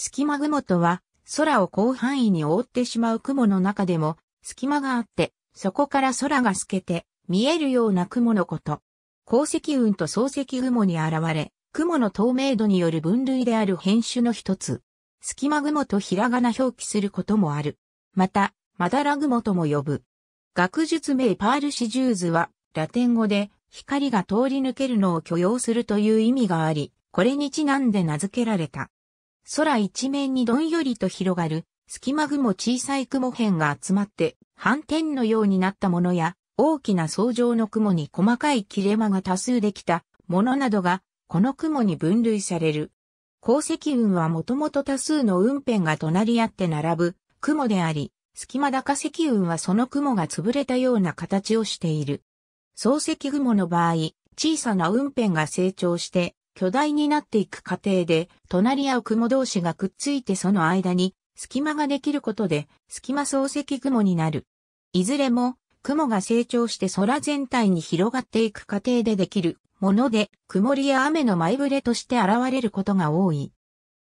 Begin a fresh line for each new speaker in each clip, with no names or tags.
隙間雲とは、空を広範囲に覆ってしまう雲の中でも、隙間があって、そこから空が透けて、見えるような雲のこと。鉱石雲と漱石雲に現れ、雲の透明度による分類である変種の一つ。隙間雲とひらがな表記することもある。また、まだら雲とも呼ぶ。学術名パールシジューズは、ラテン語で、光が通り抜けるのを許容するという意味があり、これにちなんで名付けられた。空一面にどんよりと広がる、隙間雲小さい雲片が集まって、反転のようになったものや、大きな層状の雲に細かい切れ間が多数できたものなどが、この雲に分類される。鉱石雲はもともと多数の雲片が隣り合って並ぶ雲であり、隙間高石雲はその雲が潰れたような形をしている。漱石雲の場合、小さな雲片が成長して巨大になっていく過程で、隣り合う雲同士がくっついてその間に隙間ができることで、隙間漱石雲になる。いずれも、雲が成長して空全体に広がっていく過程でできるもので、曇りや雨の前触れとして現れることが多い。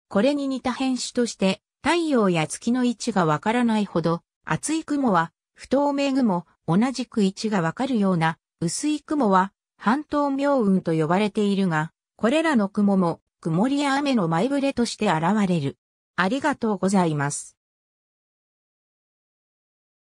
これに似た変種として、太陽や月の位置がわからないほど、厚い雲は、不透明雲、同じく位置がわかるような、薄い雲は、半透明雲と呼ばれているが、これらの雲も曇りや雨の前触れとして現れる。ありがとうございます。